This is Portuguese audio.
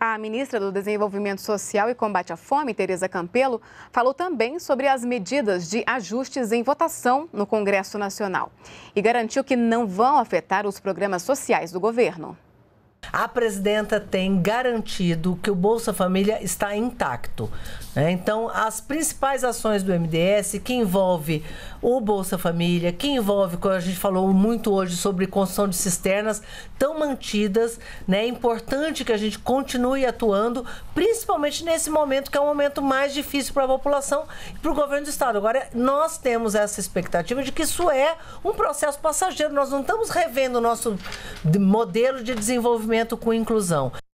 A ministra do Desenvolvimento Social e Combate à Fome, Tereza Campelo, falou também sobre as medidas de ajustes em votação no Congresso Nacional e garantiu que não vão afetar os programas sociais do governo a presidenta tem garantido que o Bolsa Família está intacto. Né? Então, as principais ações do MDS que envolve o Bolsa Família, que envolve, como a gente falou muito hoje sobre construção de cisternas, estão mantidas. Né? É importante que a gente continue atuando, principalmente nesse momento que é um momento mais difícil para a população e para o governo do Estado. Agora, nós temos essa expectativa de que isso é um processo passageiro. Nós não estamos revendo o nosso modelo de desenvolvimento envolvimento com inclusão.